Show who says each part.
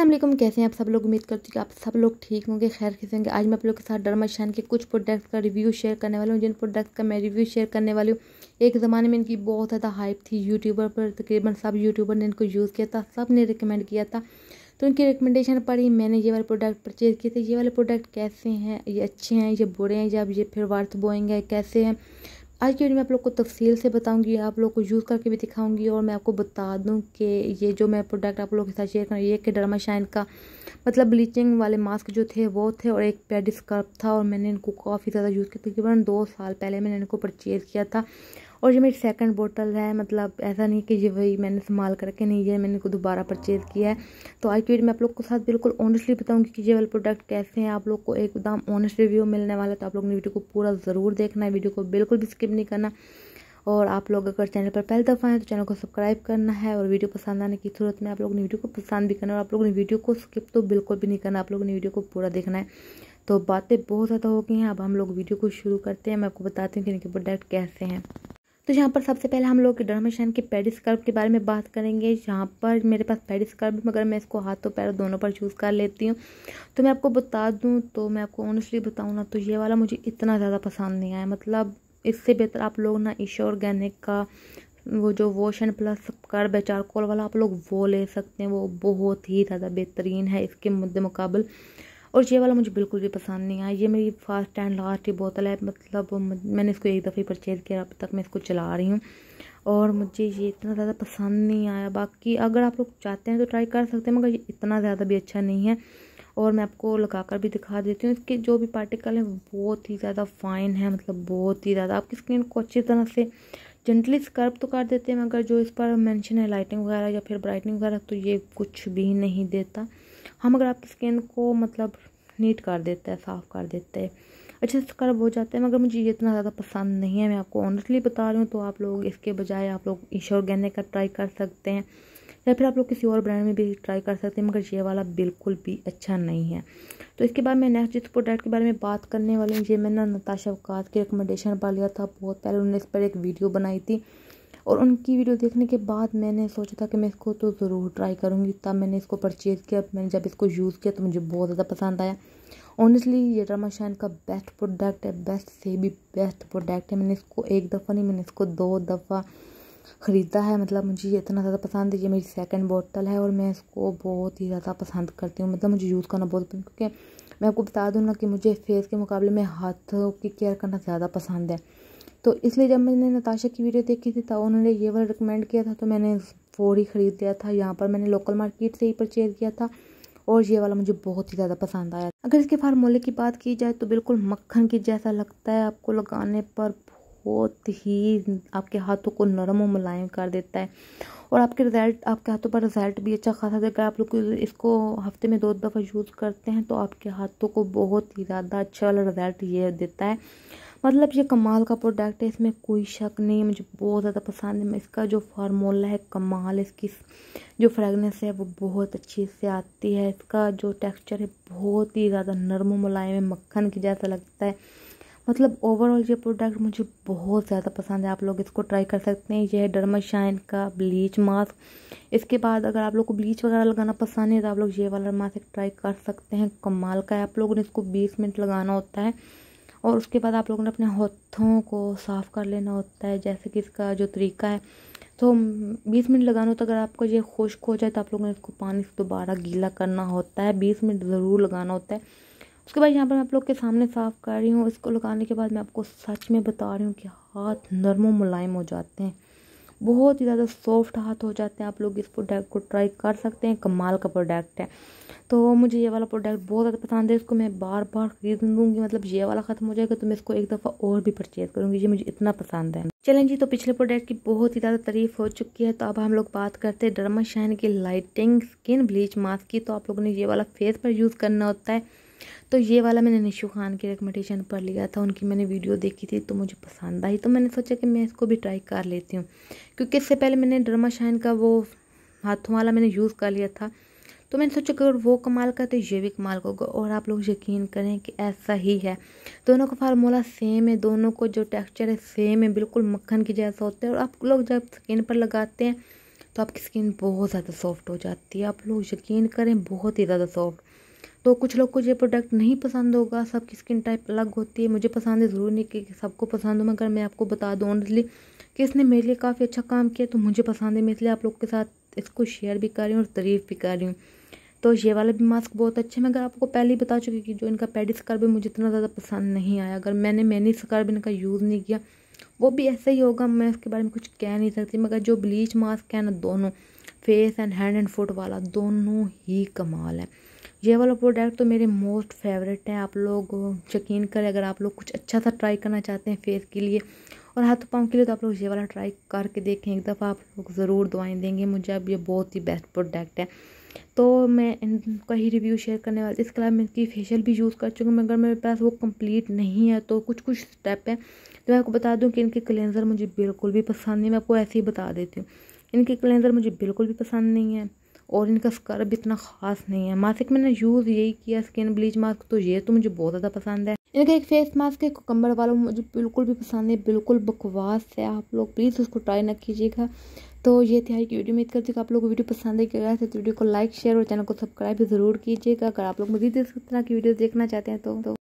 Speaker 1: असलम कैसे हैं आप सब लोग उम्मीद करती हूँ कि आप सब लोग ठीक होंगे खैर खिसे होंगे आज मैं आप लोग के साथ डरमा शान के कुछ प्रोडक्ट्स का रिव्यू शेयर करने वाली हूँ जिन प्रोडक्ट का मैं रिव्यू शेयर करने वाली हूँ एक ज़माने में इनकी बहुत ज़्यादा हाइप थी यूट्यूबर पर तकरीबन सब यूट्यूबर ने इनको यूज़ किया था सब ने रिकमेंड किया था तो इनकी रिकमेंडेशन पर ही मैंने ये वाले प्रोडक्ट परचेज़ किए थे ये वाले प्रोडक्ट कैसे हैं ये अच्छे हैं ये बुरे हैं जब ये फिर वर्थ बोएंगे कैसे हैं आज की वीडियो में आप लोग को तफसील से बताऊंगी आप लोग को यूज़ करके भी दिखाऊंगी और मैं आपको बता दूं कि ये जो मैं प्रोडक्ट आप लोगों के साथ शेयर कर ये कि डरमा शाइन का मतलब ब्लीचिंग वाले मास्क जो थे वो थे और एक पेड था और मैंने इनको काफ़ी ज़्यादा यूज़ किया तकरीबन दो साल पहले मैंने इनको परचेज़ किया था और ये मेरी सेकंड बोतल है मतलब ऐसा नहीं कि ये वही मैंने संभाल करके नहीं है मैंने को दोबारा परचेज़ किया है तो आज की वीडियो में आप लोग के साथ बिल्कुल ऑनेस्टली बताऊँगी कि ये वाले प्रोडक्ट कैसे हैं आप लोग को एकदम ऑनेस्ट रिव्यू मिलने वाला है तो आप लोग ने वीडियो को पूरा ज़रूर देखना है वीडियो को बिल्कुल भी स्किप नहीं करना और आप लोग अगर चैनल पर पहली दफ़ा हैं तो चैनल को सब्सक्राइब करना है और वीडियो पसंद आने की सूरत में आप लोग ने वीडियो को पसंद भी करना और आप लोग ने वीडियो को स्किप तो बिल्कुल भी नहीं करना आप लोग ने वीडियो को पूरा देखना है तो बातें बहुत ज़्यादा हो गई हैं अब हम लोग वीडियो को शुरू करते हैं मैं आपको बताती हूँ कि इनके प्रोडक्ट कैसे हैं तो यहाँ पर सबसे पहले हम लोग डरमेशन के पेडिस कर्व के बारे में बात करेंगे यहाँ पर मेरे पास पेडिस कर्व मगर मैं इसको हाथों पैर दोनों पर चूज़ कर लेती हूँ तो मैं आपको बता दूँ तो मैं आपको ऑनेस्टली बताऊँ ना तो ये वाला मुझे इतना ज़्यादा पसंद नहीं आया मतलब इससे बेहतर आप लोग ना ईशा ऑर्गेनिक का वो जो एंड प्लस कर्ब है चारकोल वाला आप लोग वो ले सकते हैं वो बहुत ही ज़्यादा बेहतरीन है इसके मुद्दे मुकाबल और ये वाला मुझे बिल्कुल भी पसंद नहीं आया ये मेरी फर्स्ट एंड लास्ट ही बोतल है मतलब मैंने इसको एक दफ़े परचेज़ किया अब तक मैं इसको चला रही हूँ और मुझे ये इतना ज़्यादा पसंद नहीं आया बाकी अगर आप लोग चाहते हैं तो ट्राई कर सकते हैं मगर ये इतना ज़्यादा भी अच्छा नहीं है और मैं आपको लगा कर भी दिखा देती हूँ इसके जो भी पार्टिकल हैं बहुत ही ज़्यादा फाइन है मतलब बहुत ही ज़्यादा आपकी स्किन को अच्छी तरह से जेंटली स्कर्ब तो कर देते हैं मगर जो इस पर मेंशन है लाइटिंग वगैरह या फिर ब्राइटनिंग वगैरह तो ये कुछ भी नहीं देता हम अगर आपकी स्किन को मतलब नीट कर देते हैं साफ़ कर देते हैं अच्छे से स्क्रब हो जाता है मगर मुझे ये इतना ज़्यादा पसंद नहीं है मैं आपको ऑनेस्टली बता रही हूँ तो आप लोग इसके बजाय आप लोग ईशा ऑर्गेनिक का ट्राई कर सकते हैं या फिर आप लोग किसी और ब्रांड में भी ट्राई कर सकते हैं मगर ये वाला बिल्कुल भी अच्छा नहीं है तो इसके बाद मैं नेक्स्ट जिस प्रोडक्ट के बारे में बात करने वाली हूँ ये मैंने नताशा अवकात की रिकमेंडेशन पर लिया था बहुत पहले उन्होंने इस पर एक वीडियो बनाई थी और उनकी वीडियो देखने के बाद मैंने सोचा था कि मैं इसको तो ज़रूर ट्राई करूँगी तब मैंने इसको परचेज़ किया मैंने जब इसको यूज़ किया तो मुझे बहुत ज़्यादा पसंद आया ऑनेस्टली ये ड्रामा शाइन का बेस्ट प्रोडक्ट है बेस्ट से भी बेस्ट प्रोडक्ट है मैंने इसको एक दफ़ा नहीं मैंने इसको दो दफ़ा ख़रीदा है मतलब मुझे ये इतना ज़्यादा पसंद है ये मेरी सेकंड बोतल है और मैं इसको बहुत ही ज़्यादा पसंद करती हूँ मतलब मुझे यूज़ करना बहुत पसंद क्योंकि मैं आपको बता दूँ ना कि मुझे फेस के मुकाबले में हाथों की केयर करना ज़्यादा पसंद है तो इसलिए जब मैंने नताशा की वीडियो देखी थी तो उन्होंने ये वाला रिकमेंड किया था तो मैंने फोर ही ख़रीद लिया था यहाँ पर मैंने लोकल मार्केट से ही परचेज किया था और ये वाला मुझे बहुत ही ज़्यादा पसंद आया अगर इसके फार्मूले की बात की जाए तो बिल्कुल मक्खन की जैसा लगता है आपको लगाने पर बहुत ही आपके हाथों को नरम और मुलायम कर देता है और आपके रिजल्ट आपके हाथों पर रिजल्ट भी अच्छा खासा देगा आप लोग इसको हफ्ते में दो दफ़ा यूज़ करते हैं तो आपके हाथों को बहुत ही ज़्यादा अच्छा वाला रिजल्ट ये देता है मतलब ये कमाल का प्रोडक्ट है इसमें कोई शक नहीं है मुझे बहुत ज़्यादा पसंद है इसका जो फार्मूला है कमाल इसकी जो फ्रेगनेंस है वो बहुत अच्छी से आती है इसका जो टेक्सचर है बहुत ही ज़्यादा नरम मुलायम है मक्खन की जैसा लगता है मतलब ओवरऑल ये प्रोडक्ट मुझे बहुत ज़्यादा पसंद है आप लोग इसको ट्राई कर सकते हैं यह है डर्मा शाइन का ब्लीच मास्क इसके बाद अगर आप लोग को ब्लीच वगैरह लगाना पसंद है तो आप लोग ये वाला मास्क ट्राई कर सकते हैं कमाल का है आप लोगों ने इसको बीस मिनट लगाना होता है और उसके बाद आप लोगों ने अपने हाथों को साफ़ कर लेना होता है जैसे कि इसका जो तरीका है तो बीस मिनट लगाना होता तो है अगर आपको ये खुश्क हो जाए तो आप लोगों ने इसको पानी से दोबारा गीला करना होता है बीस मिनट ज़रूर लगाना होता है उसके बाद यहाँ पर मैं आप लोग के सामने साफ़ कर रही हूँ इसको लगाने के बाद मैं आपको सच में बता रही हूँ कि हाथ नरम मुलायम हो जाते हैं बहुत ही ज़्यादा सॉफ्ट हाथ हो जाते हैं आप लोग इस प्रोडक्ट को ट्राई कर सकते हैं कमाल का प्रोडक्ट है तो मुझे ये वाला प्रोडक्ट बहुत ज़्यादा पसंद है इसको मैं बार बार खरीद लूँगी मतलब ये वाला ख़त्म हो जाएगा तो मैं इसको एक दफ़ा और भी परचेज़ करूँगी ये मुझे इतना पसंद है चलें जी तो पिछले प्रोडक्ट की बहुत ही ज़्यादा तारीफ हो चुकी है तो अब हम लोग बात करते हैं डरमा शाइन की लाइटिंग स्किन ब्लीच मास्क की तो आप लोगों ने ये वाला फेस पर यूज़ करना होता है तो ये वाला मैंने निशु खान की रिकमेंडेशन पर लिया था उनकी मैंने वीडियो देखी थी तो मुझे पसंद आई तो मैंने सोचा कि मैं इसको भी ट्राई कर लेती हूँ क्योंकि इससे पहले मैंने ड्रमा शाइन का वो हाथों वाला मैंने यूज़ कर लिया था तो मैंने सोचा कि अगर वो कमाल का तो ये भी कमाल का होगा और आप लोग यकीन करें कि ऐसा ही है दोनों का फार्मूला सेम है दोनों को जो टेक्स्चर है सेम है बिल्कुल मक्खन की जैसा होता है और आप लोग जब स्किन पर लगाते हैं तो आपकी स्किन बहुत ज़्यादा सॉफ्ट हो जाती है आप लोग यकीन करें बहुत ही ज़्यादा सॉफ्ट तो कुछ लोग को ये प्रोडक्ट नहीं पसंद होगा सबकी स्किन टाइप अलग होती है मुझे पसंद है ज़रूर नहीं कि सबको पसंद हो मगर मैं आपको बता दूँ ऑनली कि इसने मेरे लिए काफ़ी अच्छा काम किया तो मुझे पसंद है मैं इसलिए आप लोग के साथ इसको शेयर भी कर रही हूँ और तारीफ़ भी कर रही हूँ तो ये वाला भी मास्क बहुत अच्छा है मगर आपको पहले ही बता चुकी कि जो इनका पेडी स्कर्ब है मुझे इतना ज़्यादा पसंद नहीं आया अगर मैंने मैनी स्कर्ब इनका यूज़ नहीं किया वो भी ऐसा ही होगा मैं उसके बारे में कुछ कह नहीं सकती मगर जो ब्लीच मास्क है ना दोनों face and hand and foot वाला दोनों ही कमाल है ये वाला प्रोडक्ट तो मेरे मोस्ट फेवरेट हैं आप लोग यकीन करें अगर आप लोग कुछ अच्छा सा ट्राई करना चाहते हैं फेस के लिए और हाथ पाँव के लिए तो आप लोग ये वाला ट्राई करके देखें एक दफ़ा आप लोग ज़रूर दुआएं देंगे मुझे अब ये बहुत ही बेस्ट प्रोडक्ट है तो मैं इनका ही रिव्यू शेयर करने वाली इसके अलावा मैं इसकी फेशियल भी यूज़ कर चुकी हूँ मगर मेरे पास वो कंप्लीट नहीं है तो कुछ कुछ स्टेप है तो मैं आपको बता दूँ कि इनके क्लेंज़र मुझे बिल्कुल भी पसंद नहीं मैं आपको ऐसे ही बता देती हूँ इनके क्लेंज़र मुझे बिल्कुल भी पसंद नहीं है और इनका स्क्रब इतना ख़ास नहीं है मास्क मैंने यूज़ यही किया स्किन ब्लीच मास्क तो ये तो मुझे बहुत ज़्यादा पसंद है इनका एक फेस मास्क है कोकम्बर वाला मुझे बिल्कुल भी पसंद नहीं बिल्कुल बकवास है आप लोग प्लीज़ उसको ट्राई ना कीजिएगा तो ये थी आज की वीडियो इत करती हूँ आप लोग वीडियो पसंद है करेगा तो वीडियो को लाइक शेयर और चैनल को सब्सक्राइब ज़रूर कीजिएगा अगर आप लोग मजीद इस तरह की वीडियो देखना चाहते हैं तो, तो